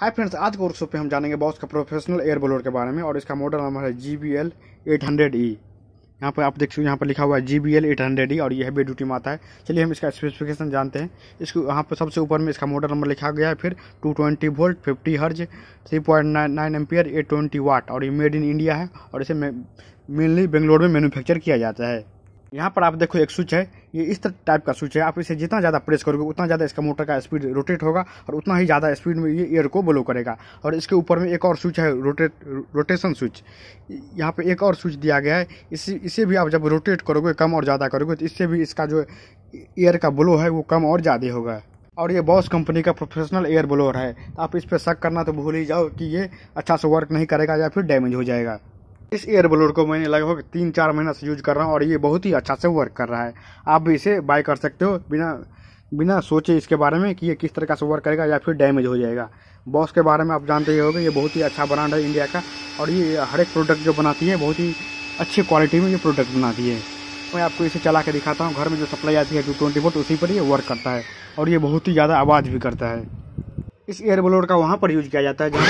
hi friends आज के workshop पे हम जानेंगे बॉस का प्रोफेशनल एयर बलोर के बारे में और इसका मॉडल नंबर है G B L eight hundred E यहाँ पर आप देख सकते हो यहाँ पर लिखा हुआ है G B L eight hundred E और यह हैवी ड्यूटी में आता है चलिए हम इसका स्पेसिफिकेशन जानते हैं इसको यहाँ पर सबसे ऊपर में इसका मॉडल नंबर लिखा गया है फिर two twenty volt fifty hertz three point nine nine ampere eight twenty watt और ये मेड इन इंडिया है और इसे मेनली बेंगलोर में मैनुफैक्चर किया जाता है यहाँ पर आप देखो एक स्विच है ये इस टाइप का स्विच है आप इसे जितना ज़्यादा प्रेस करोगे उतना ज़्यादा इसका मोटर का स्पीड रोटेट होगा और उतना ही ज़्यादा स्पीड में ये एयर को ब्लो करेगा और इसके ऊपर में एक और स्विच है रोटेट रोटेशन स्विच यहाँ पर एक और स्विच दिया गया है इसी इसे भी आप जब रोटेट करोगे कम और ज़्यादा करोगे तो इससे भी इसका जो एयर का ब्लो है वो कम और ज़्यादा होगा और ये बॉस कंपनी का प्रोफेशनल एयर ब्लोअर है तो आप इस पर शक करना तो भूल ही जाओ कि ये अच्छा से वर्क नहीं करेगा या फिर डैमेज हो जाएगा इस एयर ब्लोर को मैंने लगभग तीन चार महीना से यूज कर रहा हूँ और ये बहुत ही अच्छा से वर्क कर रहा है आप भी इसे बाय कर सकते हो बिना बिना सोचे इसके बारे में कि ये किस तरह का से वर्क करेगा या फिर डैमेज हो जाएगा बॉस के बारे में आप जानते ही होंगे ये बहुत ही अच्छा ब्रांड है इंडिया का और ये हर एक प्रोडक्ट जो बनाती है बहुत ही अच्छी क्वालिटी में ये प्रोडक्ट बनाती है मैं आपको इसे चला के दिखाता हूँ घर में जो सप्लाई आती है टू ट्वेंटी वोट उसी पर ये वर्क करता है और ये बहुत ही ज़्यादा आवाज़ भी करता है इस एयर बलोड का वहाँ पर यूज़ किया जाता है जहाँ